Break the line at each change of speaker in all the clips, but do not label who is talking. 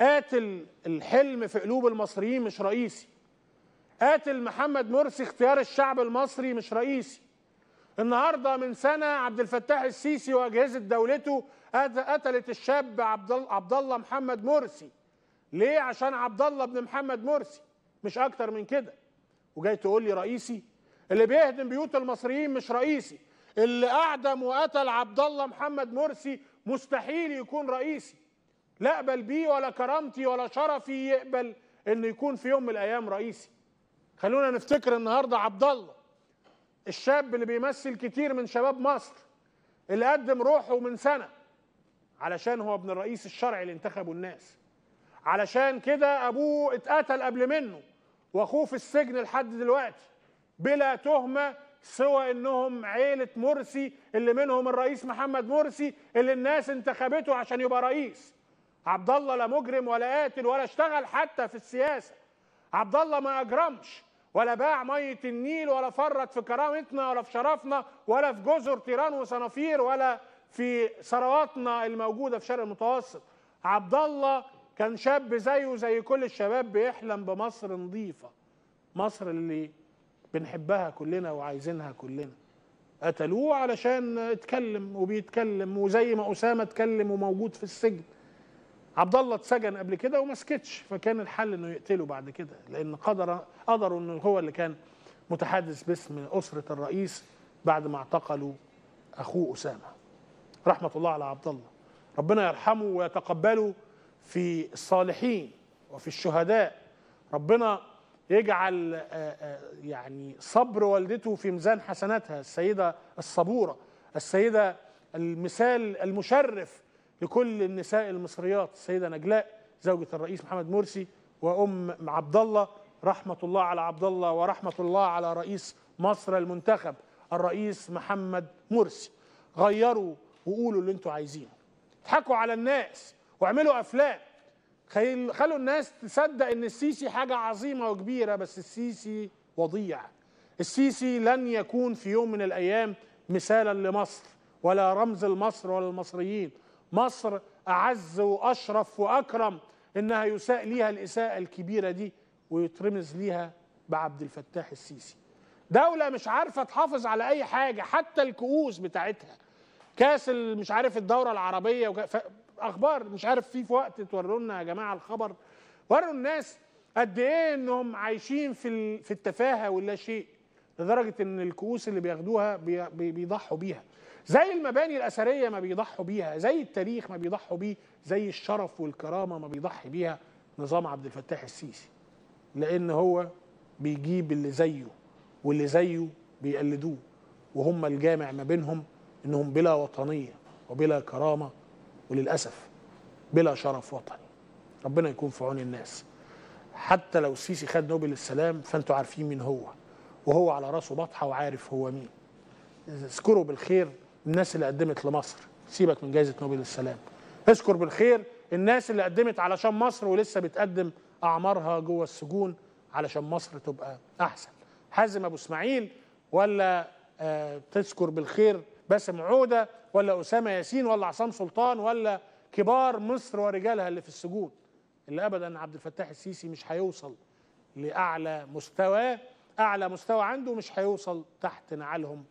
قاتل الحلم في قلوب المصريين مش رئيسي قاتل محمد مرسي اختيار الشعب المصري مش رئيسي النهارده من سنه عبد الفتاح السيسي واجهزه دولته قتلت الشاب عبد الله محمد مرسي ليه عشان عبد الله بن محمد مرسي مش اكتر من كده وجاي تقول لي رئيسي اللي بيهدم بيوت المصريين مش رئيسي اللي اعدم وقتل عبد الله محمد مرسي مستحيل يكون رئيسي لا اقبل بيه ولا كرامتي ولا شرفي يقبل انه يكون في يوم من الايام رئيسي خلونا نفتكر النهارده عبد الله الشاب اللي بيمثل كتير من شباب مصر اللي قدم روحه من سنه علشان هو ابن الرئيس الشرعي اللي انتخبه الناس علشان كده ابوه اتقتل قبل منه واخوه في السجن لحد دلوقتي بلا تهمه سوى انهم عيله مرسي اللي منهم الرئيس محمد مرسي اللي الناس انتخبته عشان يبقى رئيس عبد الله لا مجرم ولا قاتل ولا اشتغل حتى في السياسه عبد الله ما اجرمش ولا باع ميه النيل ولا فرط في كرامتنا ولا في شرفنا ولا في جزر تيران وصنافير ولا في ثرواتنا الموجوده في شرق المتوسط عبد الله كان شاب زيه زي كل الشباب بيحلم بمصر نظيفه مصر اللي بنحبها كلنا وعايزينها كلنا قتلوه علشان اتكلم وبيتكلم وزي ما اسامه اتكلم وموجود في السجن عبد الله اتسجن قبل كده وما سكتش فكان الحل انه يقتله بعد كده لان قدر قدروا انه هو اللي كان متحدث باسم اسره الرئيس بعد ما اعتقلوا اخوه اسامه رحمه الله على عبد الله ربنا يرحمه ويتقبله في الصالحين وفي الشهداء ربنا يجعل آه، آه، يعني صبر والدته في ميزان حسناتها السيده الصبوره السيده المثال المشرف لكل النساء المصريات السيده نجلاء زوجة الرئيس محمد مرسي وام عبد الله رحمه الله على عبد الله ورحمه الله على رئيس مصر المنتخب الرئيس محمد مرسي غيروا وقولوا اللي انتوا عايزينه اضحكوا على الناس واعملوا افلام خلوا الناس تصدق ان السيسي حاجه عظيمه وكبيره بس السيسي وضيع السيسي لن يكون في يوم من الايام مثالا لمصر ولا رمز لمصر ولا المصريين مصر أعز وأشرف وأكرم إنها يساء ليها الإساءة الكبيرة دي ويترمز ليها بعبد الفتاح السيسي دولة مش عارفة تحافظ على أي حاجة حتى الكؤوس بتاعتها كاس مش عارف الدورة العربية وك... أخبار مش عارف في في وقت تورونا يا جماعة الخبر وروا الناس قد إيه إنهم عايشين في في التفاهة ولا شيء لدرجه ان الكؤوس اللي بياخدوها بيضحوا بيها زي المباني الاثريه ما بيضحوا بيها زي التاريخ ما بيضحوا بيه زي الشرف والكرامه ما بيضحي بيها نظام عبد الفتاح السيسي لان هو بيجيب اللي زيه واللي زيه بيقلدوه وهم الجامع ما بينهم انهم بلا وطنيه وبلا كرامه وللاسف بلا شرف وطني ربنا يكون في عون الناس حتى لو السيسي خد نوبل السلام فانتوا عارفين مين هو وهو على راسه بطحه وعارف هو مين اذكروا بالخير الناس اللي قدمت لمصر سيبك من جائزه نوبل السلام. اذكر بالخير الناس اللي قدمت علشان مصر ولسه بتقدم اعمارها جوه السجون علشان مصر تبقى احسن حازم ابو اسماعيل ولا آه، تذكر بالخير باسم عوده ولا اسامه ياسين ولا عصام سلطان ولا كبار مصر ورجالها اللي في السجون اللي ابدا عبد الفتاح السيسي مش هيوصل لاعلى مستواه اعلى مستوى عنده مش هيوصل تحت نعالهم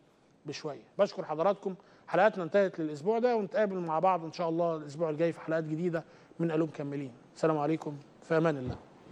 بشويه بشكر حضراتكم حلقاتنا انتهت للاسبوع ده ونتقابل مع بعض ان شاء الله الاسبوع الجاي في حلقات جديده من الوم كملين السلام عليكم في امان الله